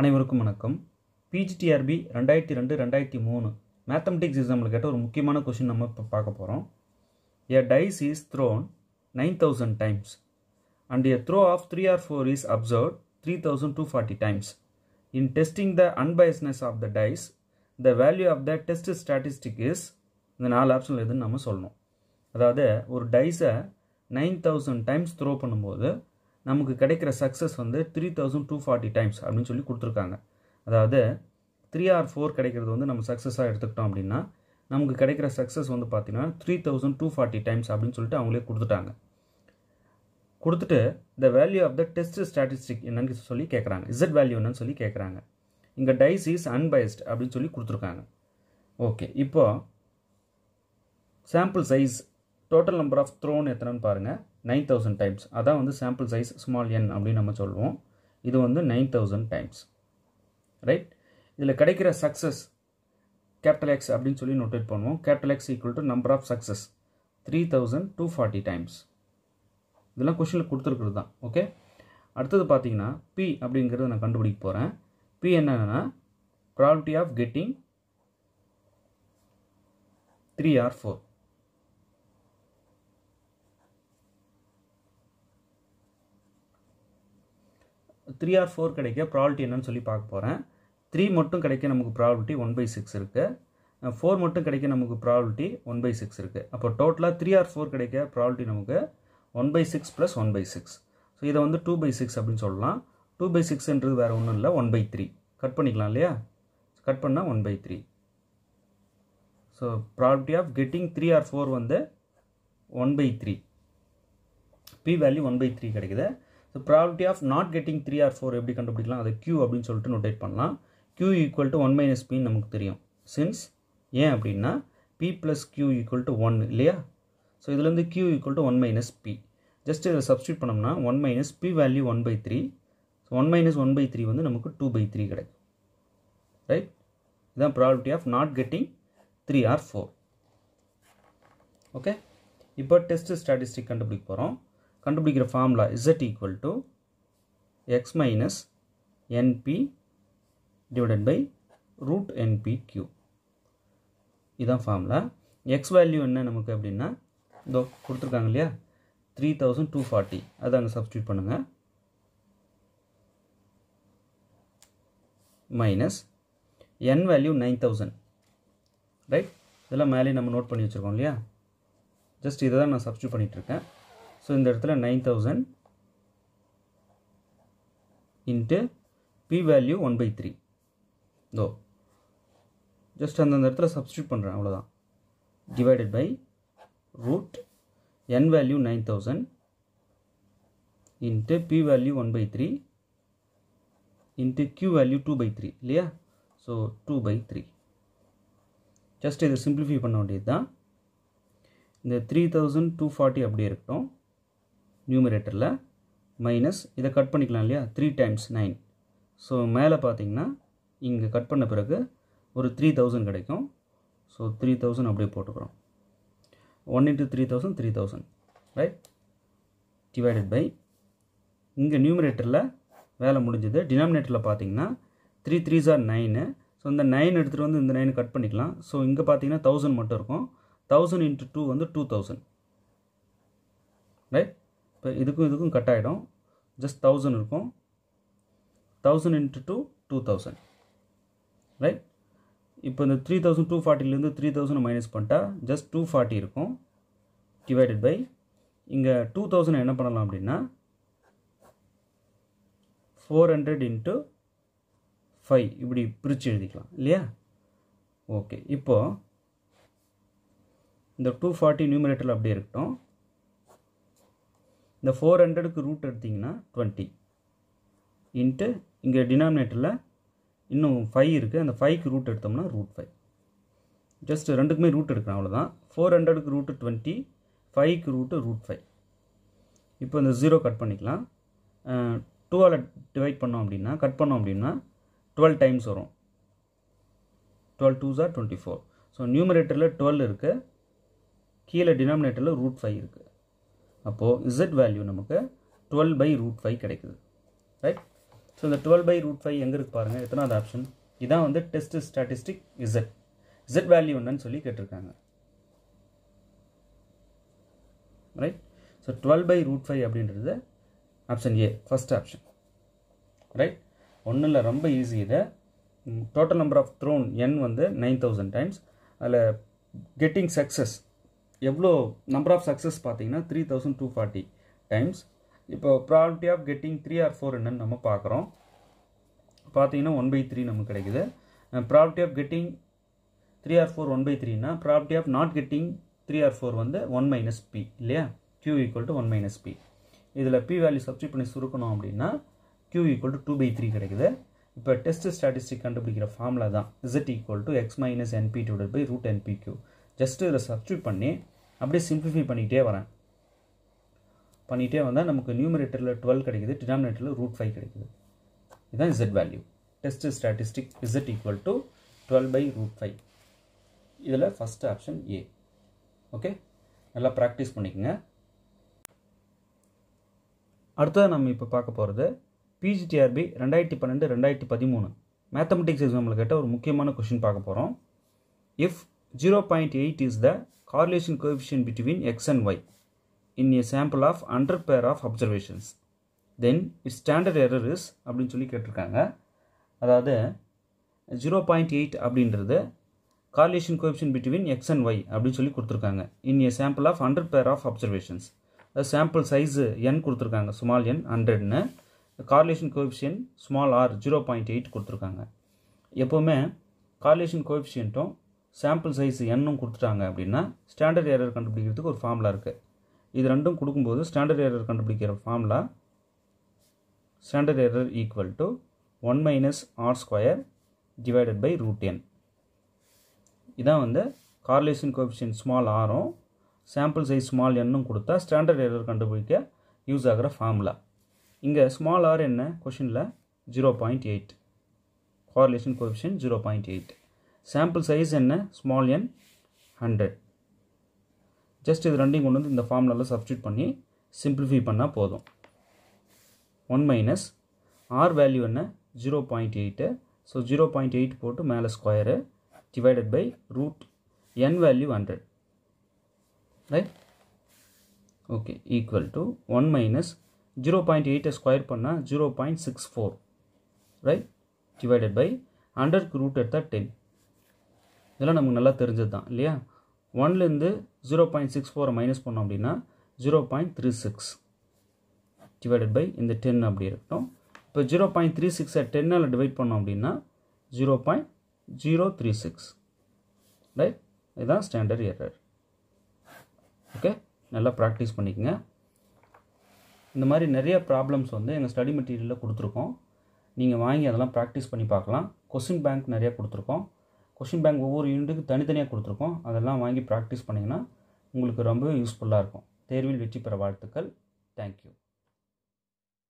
அனைவருக்கும் வணக்கம் பிஜிடிஆர்பி ரெண்டாயிரத்தி ரெண்டு ரெண்டாயிரத்தி மூணு மேத்தமெட்டிக்ஸ் எக்ஸாமில் கேட்ட ஒரு முக்கியமான கொஷின் நம்ம இப்போ பார்க்க போகிறோம் a dice is thrown nine thousand times and a throw of three or four is observe three thousand two forty times in testing the unbiasedness of the dice the value of the test statistic is இந்த நாலு option எதுன்னு நம்ம சொல்லணும் அதாவது ஒரு டைஸை nine thousand times throw பண்ணும்போது நமக்கு கிடைக்கிற சக்ஸஸ் வந்து three thousand two forty times அப்படின்னு சொல்லி கொடுத்துருக்காங்க அதாவது த்ரீ ஆர் ஃபோர் கிடைக்கிறது வந்து நம்ம சக்ஸஸாக எடுத்துக்கிட்டோம் அப்படின்னா நமக்கு கிடைக்கிற சக்ஸஸ் வந்து பார்த்திங்கன்னா three thousand two forty times அப்படின்னு சொல்லிட்டு அவங்களே கொடுத்துட்டாங்க கொடுத்துட்டு the value of the test statistic என்னன்னு சொல்லி கேட்குறாங்க இசட் வேல்யூ என்னன்னு சொல்லி கேட்குறாங்க இங்கே டைஸ் இஸ் அன்பயஸ்ட் அப்படின்னு சொல்லி கொடுத்துருக்காங்க ஓகே இப்போது sample size total number of thrown எத்தனைன்னு பாருங்கள் நைன் தௌசண்ட் டைம்ஸ் அதான் வந்து சாம்பிள் சைஸ் ஸ்மால் என் அப்படின்னு நம்ம சொல்லுவோம் இது வந்து நைன் தௌசண்ட் டைம்ஸ் ரைட் இதில் கிடைக்கிற சக்ஸஸ் கேபிட்டல் எக்ஸ் அப்படின்னு சொல்லி நோட்டேட் பண்ணுவோம் capital X equal to number of success three thousand two forty times இதெல்லாம் கொஷினில் கொடுத்துருக்குறது தான் ஓகே அடுத்தது பார்த்தீங்கன்னா பி அப்படிங்கிறத நான் கண்டுபிடிக்க போகிறேன் பி என்னென்னா probability of getting three or four three or four கிடைக்க ப்ராபிலிட்டி என்னன்னு சொல்லி பார்க்க போகிறேன் த்ரீ மட்டும் கிடைக்க நமக்கு ப்ராபிலிட்டி ஒன் பை சிக்ஸ் இருக்குது ஃபோர் மட்டும் கிடைக்க நமக்கு ப்ராபிலிட்டி ஒன் பை சிக்ஸ் இருக்குது அப்போ டோட்டலாக த்ரீ ஆர் ஃபோர் கிடைக்க ப்ராபிலிட்டி நமக்கு one by six plus one by six so இதை வந்து டூ பை சிக்ஸ் அப்படின்னு சொல்லலாம் டூ பை சிக்ஸ்ன்றது வேறு ஒன்றும் இல்லை ஒன் பை த்ரீ கட் பண்ணிக்கலாம் இல்லையா கட் பண்ணால் one by three so probability of getting three or four வந்து one by three P value one by three கிடைக்குது so probability of not getting three or four எப்படி கண்டுபிடிக்கலாம் அதை Q அப்படின்னு சொல்லிட்டு நோட்டேட் பண்ணலாம் Q equal to one minus பின்னு நமக்கு தெரியும் சின்ஸ் ஏன் அப்படின்னா P plus Q equal to one இல்லையா ஸோ இதுலேருந்து Q equal to one minus P just இதை சப்ஸ்டியூட் பண்ணோம்னா one minus P value one by three so one minus one by three வந்து நமக்கு டூ பை த்ரீ கிடைக்கும் right இதுதான் probability of not getting three or four okay இப்போ test statistic கண்டுபிடிக்க போகிறோம் கண்டுபிடிக்கிற formula Z equal to X minus NP divided by root NP Q இதுதான் formula X value என்ன நமக்கு அப்படின்னா இதோ கொடுத்துருக்காங்க இல்லையா த்ரீ தௌசண்ட் டூ ஃபார்ட்டி அதை அங்கே சப்ஸ்டியூட் பண்ணுங்கள் minus N value nine thousand right இதெல்லாம் மேலே நம்ம நோட் பண்ணி வச்சுருக்கோம் இல்லையா ஜஸ்ட் இதை தான் நான் சப்ஸ்டியூட் பண்ணிகிட்ருக்கேன் ஸோ இந்த இடத்துல nine thousand into P value one by three இதோ ஜஸ்ட் அந்தந்த இடத்துல சப்ஸ்டியூட் பண்ணுறேன் அவ்வளோதான் divided by root N value nine thousand into P value one by three into Q value two by three இல்லையா so two by three just இதை simplify பண்ண வேண்டியது தான் இந்த த்ரீ தௌசண்ட் டூ ஃபார்ட்டி அப்படியே இருக்கட்டும் நியூமரேட்டரில் மைனஸ் இதை கட் பண்ணிக்கலாம் இல்லையா த்ரீ டைம்ஸ் நைன் ஸோ மேலே பார்த்தீங்கன்னா இங்கே கட் பண்ண பிறகு ஒரு த்ரீ தௌசண்ட் கிடைக்கும் ஸோ த்ரீ தௌசண்ட் அப்படியே போட்டுக்கிறோம் one into three thousand three thousand right divided by இங்கே நியூமரேட்டரில் வேலை முடிஞ்சது டினாமினேட்டரில் பார்த்தீங்கன்னா த்ரீ த்ரீ ஜார் நைனு ஸோ இந்த நைன் எடுத்துகிட்டு வந்து இந்த நைனை கட் பண்ணிக்கலாம் ஸோ இங்கே பார்த்தீங்கன்னா தௌசண்ட் மட்டும் இருக்கும் தௌசண்ட் இன்ட்டு டூ வந்து டூ தௌசண்ட் ரைட் இப்போ இதுக்கும் இதுக்கும் கட் ஆகிடும் ஜஸ்ட் தௌசண்ட் இருக்கும் thousand into two two thousand right இப்போ இந்த த்ரீ தௌசண்ட் டூ ஃபார்ட்டிலேருந்து த்ரீ தௌசண்ட் மைனஸ் பண்ணிட்டா ஜஸ்ட் டூ ஃபார்ட்டி இருக்கும் டிவைடட் பை இங்கே டூ தௌசண்ட் என்ன பண்ணலாம் அப்படின்னா ஃபோர் ஹண்ட்ரட் இன்ட்டு ஃபைவ் இப்படி பிரித்து எழுதிக்கலாம் இல்லையா ஓகே இப்போது இந்த டூ ஃபார்ட்டி நியூமரேட்டரில் அப்படியே இருக்கட்டும் இந்த ஃபோர் ஹண்ட்ரடுக்கு ரூட் எடுத்திங்கன்னா டுவெண்ட்டி இன்ட்டு இங்கே டினாமினேட்டரில் இன்னும் ஃபைவ் இருக்குது அந்த ஃபைவ்க்கு ரூட் எடுத்தோம்னா ரூட் ஃபைவ் ஜஸ்ட் ரெண்டுக்குமே ரூட் எடுக்கிறேன் அவ்வளோதான் ஃபோர் ஹண்ட்ரடுக்கு ரூட்டு டுவெண்ட்டி ஃபைவ்க்கு ரூட்டு ரூட் ஃபைவ் இப்போ இந்த ஜீரோ கட் பண்ணிக்கலாம் டூவால் டிவைட் பண்ணோம் அப்படின்னா கட் பண்ணோம் அப்படின்னா டுவெல் டைம்ஸ் வரும் டுவெல் டூ ஜார் டுவெண்ட்டி ஃபோர் ஸோ நியூமரேட்டரில் டுவெல் இருக்குது கீழே டினாமினேட்டரில் ரூட் ஃபைவ் இருக்குது அப்போது இசட் வேல்யூ நமக்கு டுவெல் பை ரூட் ஃபைவ் கிடைக்குது ரைட் ஸோ இந்த டுவெல் பை ரூட் ஃபைவ் எங்கே இருக்குது பாருங்கள் எத்தனாவது ஆப்ஷன் இதுதான் வந்து test statistic Z Z value என்னன்னு சொல்லி கேட்டிருக்காங்க right so twelve by root five அப்படின்றது option A first option right ஒன்றும் இல்லை ரொம்ப ஈஸி இதை total number of thrown N வந்து நைன் தௌசண்ட் டைம்ஸ் அதில் கெட்டிங் சக்ஸஸ் எவ்வளோ நம்பர் ஆஃப் சக்ஸஸ் பார்த்தீங்கன்னா three thousand two forty times இப்போ property of getting three or four என்னன்னு நம்ம பார்க்குறோம் பார்த்தீங்கன்னா ஒன் பை த்ரீ நமக்கு கிடைக்குது property of getting three or four one by த்ரீனா property of not getting three or four வந்து ஒன் மைனஸ் பி இல்லையா Q equal to one minus P இதில் பி வேல்யூ சப்ஸ்டியூட் பண்ணி சுருக்கணும் அப்படின்னா Q equal to two by three கிடைக்குது இப்போ test statistic கண்டுபிடிக்கிற formula தான் Z equal to X minus NP divide by root NP Q just இதை substitute பண்ணி அப்படியே சிம்பிளிஃபை பண்ணிக்கிட்டே வரேன் பண்ணிகிட்டே வந்தால் நமக்கு நியூமரேட்டரில் டுவெல் கிடைக்குது டினாமினேட்டரில் ரூட் ஃபைவ் கிடைக்குது இதுதான் Z value test statistic Z equal to twelve by root five இதில் ஃபஸ்ட் ஆப்ஷன் ஏ ஓகே நல்லா ப்ராக்டிஸ் பண்ணிக்கோங்க அடுத்ததாக நம்ம இப்போ பார்க்க போகிறது பிஜிடிஆர்பி ரெண்டாயிரத்தி பன்னெண்டு ரெண்டாயிரத்தி பதிமூணு மேத்தமெட்டிக்ஸ் எக்ஸாமில் கேட்ட ஒரு முக்கியமான கொஷின் பார்க்க போகிறோம் if zero point eight is the correlation coefficient between x and y in a sample of 100 pair of observations. Then its standard error is அப்படின்னு சொல்லி கேட்டிருக்காங்க அதாவது ஜீரோ பாயிண்ட் எயிட் அப்படின்றது correlation coefficient between x and Y அப்படின்னு சொல்லி கொடுத்துருக்காங்க in a sample of hundred pair of observations அதாவது sample size N கொடுத்துருக்காங்க ஸ்மால் என் ஹண்ட்ரட்னு correlation coefficient small R zero point eight கொடுத்துருக்காங்க எப்போவுமே கார்லேஷன் சாம்பிள் சைஸ் என்னும் கொடுத்துட்டாங்க அப்படின்னா ஸ்டாண்டர்ட் ஏரர் கண்டுபிடிக்கிறதுக்கு ஒரு ஃபார்முலா இருக்குது இது ரெண்டும் கொடுக்கும்போது ஸ்டாண்டர்ட் ஏரர் கண்டுபிடிக்கிற formula standard error equal to one minus R square divided by root N இதான் வந்து கார்லேஷன் கோஎஃபிஷியன் ஸ்மால் ஆரும் சாம்பிள் சைஸ் ஸ்மால் என்னும் கொடுத்தா ஸ்டாண்டர்ட் ஏரர் கண்டுபிடிக்க யூஸ் ஆகிற ஃபார்முலா இங்கே ஸ்மால் ஆர் என்ன கொஷினில் zero point eight correlation coefficient zero point eight sample size என்ன ஸ்மால் என் ஹண்ட்ரட் ஜஸ்ட் இது ரெண்டையும் கொண்டு வந்து இந்த ஃபார்முலாவில் சப்ஸ்டியூட் பண்ணி சிம்பிளிஃபை பண்ணால் போதும் ஒன் மைனஸ் ஆர் வேல்யூ என்ன zero point eight so zero point eight போட்டு மேலே square divided by root N value hundred right okay equal to one minus zero point எயிட்டை ஸ்கொயர் பண்ணால் zero point six four right divided by ஹண்ட்ரட்க்கு root எடுத்தால் ten இதெல்லாம் நமக்கு நல்லா தெரிஞ்சது தான் இல்லையா ஒன்லேருந்து ஜீரோ பாயிண்ட் சிக்ஸ் ஃபோரை மைனஸ் பண்ணோம் அப்படின்னா zero point three six divided by இந்த டென் அப்படி இருக்கட்டும் இப்போ ஜீரோ பாயிண்ட் த்ரீ சிக்ஸை டென்னால் டிவைட் பண்ணோம் அப்படின்னா zero point zero three six right இதுதான் ஸ்டாண்டர்ட் எரர் ஓகே நல்லா ப்ராக்டிஸ் பண்ணிக்கங்க இந்த மாதிரி நிறைய ப்ராப்ளம்ஸ் வந்து எங்கள் ஸ்டடி மெட்டீரியலில் கொடுத்துருக்கோம் நீங்கள் வாங்கி அதெல்லாம் ப்ராக்டிஸ் பண்ணி பார்க்கலாம் கொஸ்டின் பேங்க் நிறையா கொடுத்துருக்கோம் கொஷின் பேங்க் ஒவ்வொரு யூனிட்டுக்கு தனித்தனியாக கொடுத்துருக்கோம் அதெல்லாம் வாங்கி ப்ராக்டிஸ் பண்ணிங்கன்னா உங்களுக்கு ரொம்ப யூஸ்ஃபுல்லாக இருக்கும் தேர்வில் வெற்றி பெற வாழ்த்துக்கள் தேங்க்யூ